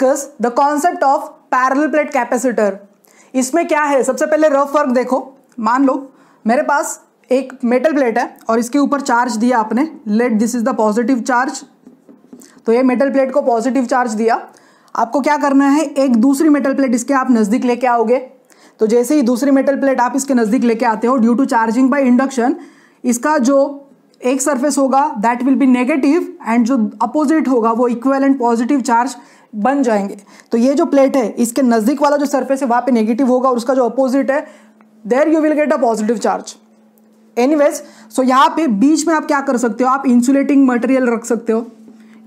discuss the concept of parallel plate capacitor इसमें क्या है सबसे पहले रफ वर्क देखो मान लो मेरे पास एक मेटल प्लेट है और इसके ऊपर चार्ज दिया आपने let this is the positive charge तो ये मेटल प्लेट को पॉजिटिव चार्ज दिया आपको क्या करना है एक दूसरी मेटल प्लेट इसके आप नज़दीक लेके आओगे तो जैसे ही दूसरी मेटल प्लेट आप इसके नज़दीक लेके आते हो due to charging by induction इसका जो एक सरफेस होगा that will be negative and जो अपोजिट होगा वो इक्वेलेंट एंड पॉजिटिव चार्ज बन जाएंगे तो ये जो प्लेट है इसके नज़दीक वाला जो सरफेस है वहां पे नेगेटिव होगा और उसका जो अपोजिट है there you will get a positive charge anyways so यहाँ पे बीच में आप क्या कर सकते हो आप इंसुलेटिंग मटेरियल रख सकते हो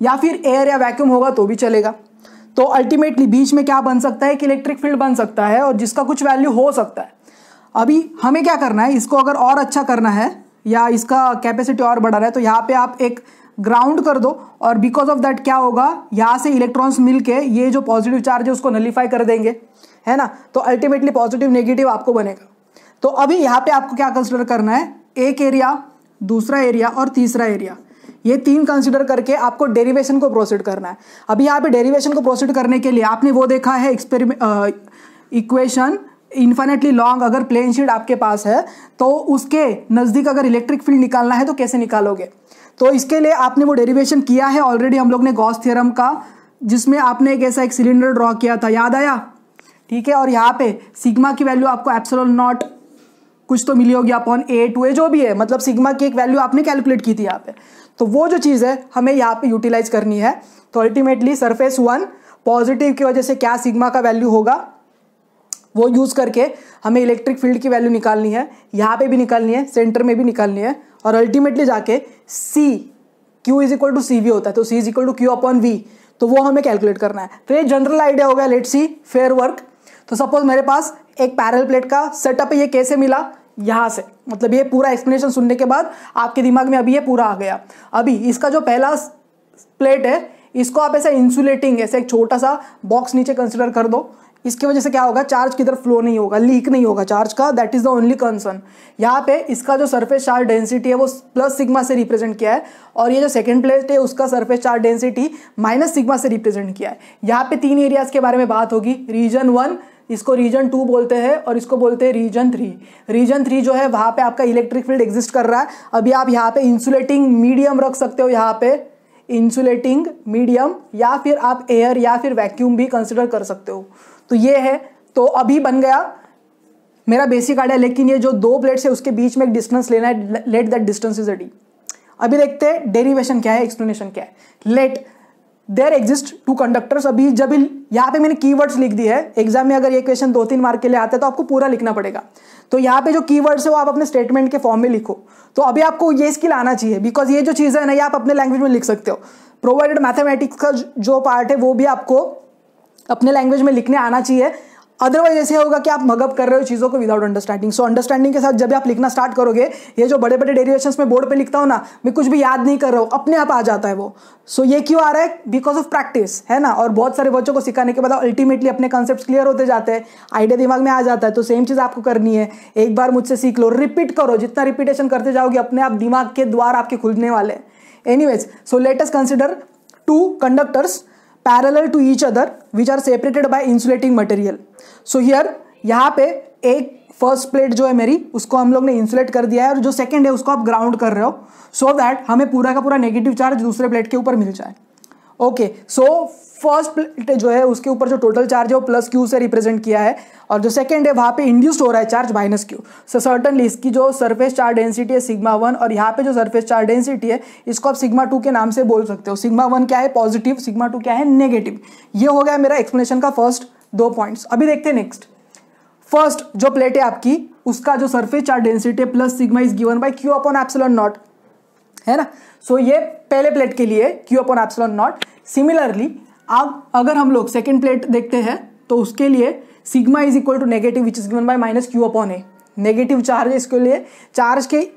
या फिर एयर या वैक्यूम होगा तो भी चलेगा तो अल्टीमेटली बीच में क्या बन सकता है कि इलेक्ट्रिक फील्ड बन सकता है और जिसका कुछ वैल्यू हो सकता है अभी हमें क्या करना है इसको अगर और अच्छा करना है या इसका कैपेसिटी और बढ़ा रहा है तो यहाँ पे आप एक ग्राउंड कर दो और बिकॉज ऑफ दैट क्या होगा यहाँ से इलेक्ट्रॉन्स मिलके ये जो पॉजिटिव चार्ज है उसको नलीफाई कर देंगे है ना तो अल्टीमेटली पॉजिटिव नेगेटिव आपको बनेगा तो अभी यहाँ पे आपको क्या कंसिडर करना है एक एरिया दूसरा एरिया और तीसरा एरिया ये तीन कंसिडर करके आपको डेरिवेशन को प्रोसीड करना है अभी यहाँ पे डेरिवेशन को प्रोसीड करने के लिए आपने वो देखा है एक्सपेरिमेंट इक्वेशन इन्फाइनेटली लॉन्ग अगर प्लेन शीट आपके पास है तो उसके नज़दीक अगर इलेक्ट्रिक फील्ड निकालना है तो कैसे निकालोगे तो इसके लिए आपने वो डेरिवेशन किया है ऑलरेडी हम लोग ने गॉस थ्योरम का जिसमें आपने एक ऐसा एक सिलेंडर ड्रॉ किया था याद आया ठीक है और यहाँ पे सिग्मा की वैल्यू आपको एप्सोलन नॉट कुछ तो मिली होगी अपॉन ए टू ए जो भी है मतलब सिग्मा की एक वैल्यू आपने कैलकुलेट की थी यहाँ पे तो वो जो चीज़ है हमें यहाँ पे यूटिलाइज करनी है तो अल्टीमेटली सरफेस वन पॉजिटिव की वजह से क्या सिग्मा का वैल्यू होगा वो यूज़ करके हमें इलेक्ट्रिक फील्ड की वैल्यू निकालनी है यहाँ पे भी निकालनी है सेंटर में भी निकालनी है और अल्टीमेटली जाके C Q is equal to C V होता है तो C is equal to Q upon V तो वो हमें कैलकुलेट करना है तो ये जनरल आइडिया हो गया लेट सी फेयर वर्क तो सपोज मेरे पास एक पैरल प्लेट का सेटअप ये कैसे मिला यहाँ से मतलब ये पूरा एक्सप्लेनेशन सुनने के बाद आपके दिमाग में अभी ये पूरा आ गया अभी इसका जो पहला प्लेट है इसको आप ऐसा इंसुलेटिंग ऐसा एक छोटा सा बॉक्स नीचे कंसिडर कर दो इसकी वजह से क्या होगा चार्ज किधर फ्लो नहीं होगा लीक नहीं होगा चार्ज का that is the only concern यहाँ पे इसका जो सरफेस चार्ज डेंसिटी है वो प्लस सिग्मा से रिप्रेजेंट किया है और ये जो सेकंड प्लेट है उसका surface charge density minus sigma से रिप्रेजेंट किया है यहाँ पे तीन एरियाज के बारे में बात होगी रीजन वन इसको रीजन टू बोलते हैं और इसको बोलते हैं रीजन थ्री रीजन थ्री जो है वहाँ पे आपका इलेक्ट्रिक फील्ड एग्जिस्ट कर रहा है अभी आप यहाँ पे इंसुलेटिंग मीडियम रख सकते हो यहाँ पे इंसुलेटिंग मीडियम या फिर आप एयर या फिर वैक्यूम भी कंसिडर कर सकते हो तो ये है तो अभी बन गया मेरा बेसिक आइडिया लेकिन ये जो दो प्लेट्स है उसके बीच में एक डिस्टेंस लेना है let that distance is a D अभी देखते हैं डेरिवेशन क्या है एक्सप्लेनेशन क्या है let there exist two conductors अभी जब यहाँ पे मैंने कीवर्ड्स लिख दी है एग्जाम में अगर ये क्वेश्चन दो तीन मार्क के लिए आता है तो आपको पूरा लिखना पड़ेगा तो यहाँ पे जो कीवर्ड्स है वो आप अपने स्टेटमेंट के फॉर्म में लिखो तो अभी आपको ये स्किल आना चाहिए बिकॉज ये जो चीज़ है ना ये आप अपने लैंग्वेज में लिख सकते हो प्रोवाइडेड मैथमेटिक्स का जो पार्ट है वो भी आपको अपने लैंग्वेज में लिखने आना चाहिए अदरवाइज ऐसे होगा कि आप मगअप कर रहे हो चीज़ों को विदाउट अंडरस्टैंडिंग सो अंडरस्टैंडिंग के साथ जब आप लिखना स्टार्ट करोगे ये जो बड़े बड़े डेरिवेशन में बोर्ड पर लिखता हूँ ना मैं कुछ भी याद नहीं कर रहा हूँ अपने आप आ जाता है वो सो so, ये क्यों आ रहा है बिकॉज ऑफ प्रैक्टिस है ना और बहुत सारे बच्चों को सिखाने के बाद अल्टीमेटली अपने कॉन्सेप्ट क्लियर होते जाते हैं आइडिया दिमाग में आ जाता है तो सेम चीज़ आपको करनी है एक बार मुझसे सीख लो रिपीट करो जितना रिपीटेशन करते जाओगे अपने आप दिमाग के द्वार आपके खुलने वाले anyways so let us consider two conductors parallel to each other which are separated by insulating material so here यहाँ पे एक फर्स्ट प्लेट जो है मेरी उसको हम लोग ने इंसुलेट कर दिया है और जो सेकंड है उसको आप ग्राउंड कर रहे हो सो so दैट हमें पूरा का पूरा नेगेटिव चार्ज दूसरे प्लेट के ऊपर मिल जाए ओके सो फर्स्ट प्लेट जो है उसके ऊपर जो टोटल चार्ज है वो प्लस क्यू से रिप्रेजेंट किया है और जो सेकंड है वहाँ पे इंड्यूस्ड हो रहा है charge minus Q so certainly इसकी जो सरफेस चार्ज डेंसिटी है सिग्मा वन और यहाँ पे जो सरफेस चार्ज डेंसिटी है इसको आप सिग्मा टू के नाम से बोल सकते हो सिग्मा वन क्या है पॉजिटिव सिग्मा टू क्या है नेगेटिव ये हो गया मेरा एक्सप्लेनेशन का फर्स्ट दो पॉइंट्स अभी देखते हैं नेक्स्ट फर्स्ट जो प्लेट है आपकी उसका जो सर्फेस चार्ज डेंसिटी है plus sigma is given by Q upon epsilon naught है ना सो so, ये पहले प्लेट के लिए Q upon epsilon naught similarly अब अगर हम लोग सेकेंड प्लेट देखते हैं तो उसके लिए sigma is equal to negative which is given by minus Q upon A negative charge इसके लिए चार्ज के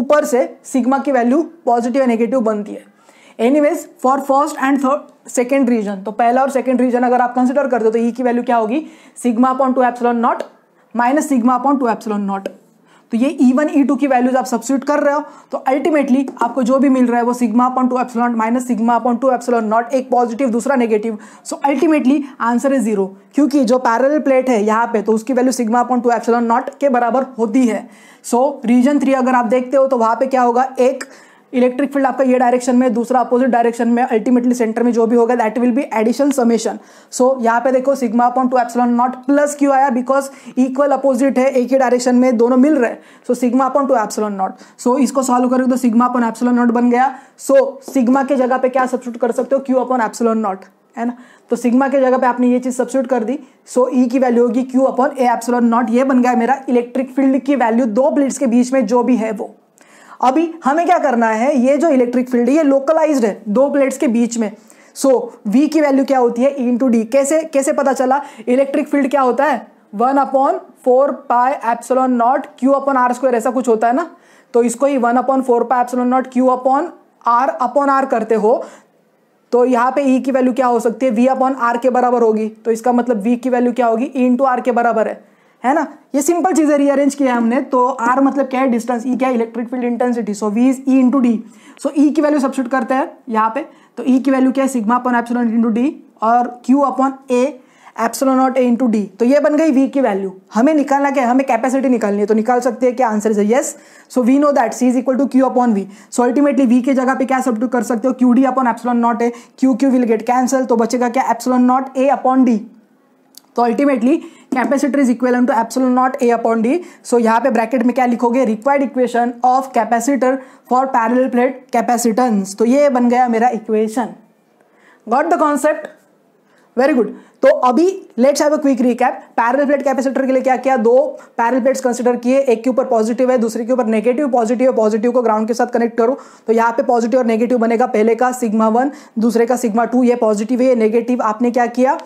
ऊपर से सिग्मा की वैल्यू पॉजिटिव या नेगेटिव बनती है anyways for first and third second region तो पहला और सेकेंड रीजन अगर आप कंसिडर करते हो तो ई e की वैल्यू क्या होगी sigma upon two epsilon naught minus sigma upon two epsilon naught तो ये ई वन ई टू की वैल्यूज आप सब्सिट्यूट कर रहे हो तो अल्टीमेटली आपको जो भी मिल रहा है वो sigma upon two epsilon minus sigma upon two epsilon naught एक पॉजिटिव दूसरा नेगेटिव सो अल्टीमेटली आंसर है जीरो क्योंकि जो पैरल प्लेट है यहाँ पे तो उसकी value sigma upon two epsilon naught के बराबर होती है सो रीजन थ्री अगर आप देखते हो तो वहाँ पे क्या होगा एक इलेक्ट्रिक फील्ड आपका ये डायरेक्शन में दूसरा अपोजिट डायरेक्शन में अल्टीमेटली सेंटर में जो भी होगा that will be addition summation so यहाँ पे देखो sigma upon two epsilon naught plus क्यों आया बिकॉज इक्वल अपोजिट है एक ही डायरेक्शन में दोनों मिल रहे so sigma upon two epsilon naught so इसको सॉल्व करोगे तो सिग्मा अपॉन एप्सलॉन नॉट बन गया सो so, सिग्मा के जगह पे क्या सब्सिट्यूट कर सकते हो क्यू अपॉन एप्सलॉन नॉट है ना तो सिग्मा के जगह पे आपने ये चीज़ सब्सिट्यूट कर दी सो so, ई e की वैल्यू होगी Q upon A epsilon naught ये बन गया मेरा इलेक्ट्रिक फील्ड की वैल्यू दो प्लेट्स के बीच में जो भी है वो अभी हमें क्या करना है ये जो इलेक्ट्रिक फील्ड है ये लोकलाइज है दो प्लेट्स के बीच में सो so, v की वैल्यू क्या होती है ई इंटू डी कैसे कैसे पता चला इलेक्ट्रिक फील्ड क्या होता है one upon four pi epsilon naught Q upon R square ऐसा कुछ होता है ना तो इसको ही one upon four pi epsilon naught Q upon R upon R करते हो तो यहाँ पे ई e की वैल्यू क्या हो सकती है वी अपॉन आर के बराबर होगी तो इसका मतलब वी की वैल्यू क्या होगी ई इंटू आर के बराबर है है ना ये सिंपल चीजें रीअरेंज किया है हमने तो आर मतलब क्या है डिस्टेंस ई e क्या है electric field intensity so V is E into D so E की वैल्यू सब्सिट करते हैं यहाँ पे तो ई e की वैल्यू क्या है sigma upon epsilon into D और Q upon A epsilon naught A into D तो ये बन गई वी की वैल्यू हमें निकालना क्या है हमें कैपेसिटी निकालनी है तो निकाल सकते हैं क्या answer is yes so we know that C is equal to Q upon V so ultimately V के जगह पे क्या सब्सिट्यूट कर सकते हो Q D upon epsilon naught A Q Q will get cancel तो बचेगा क्या epsilon naught A upon D तो ultimately capacitor is equal to epsilon naught A upon D so यहाँ पे ब्रैकेट में क्या लिखोगे required equation of capacitor for parallel plate capacitance तो ये बन गया मेरा equation got the concept very good तो अभी let's have a quick recap parallel plate capacitor के लिए क्या किया दो पैरल प्लेट्स कंसिडर किए एक के ऊपर पॉजिटिव है दूसरे के ऊपर नेगेटिव पॉजिटिव है पॉजिटिव को ग्राउंड के साथ कनेक्ट करो तो यहाँ पे पॉजिटिव और नेगेटिव बनेगा पहले का सिग्मा वन दूसरे का सिग्मा टू ये पॉजिटिव है ये नेगेटिव आपने क्या किया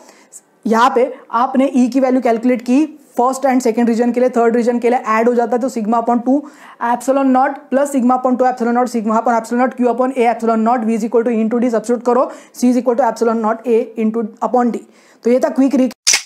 यहाँ पे आपने ई e की वैल्यू कैलकुलेट की फर्स्ट एंड सेकंड रीजन के लिए थर्ड रीजन के लिए ऐड हो जाता है तो sigma upon two epsilon naught plus sigma upon two epsilon naught sigma upon epsilon naught Q upon A epsilon naught V is equal to into D substitute करो C is equal to epsilon naught A into upon D तो ये था quick रिक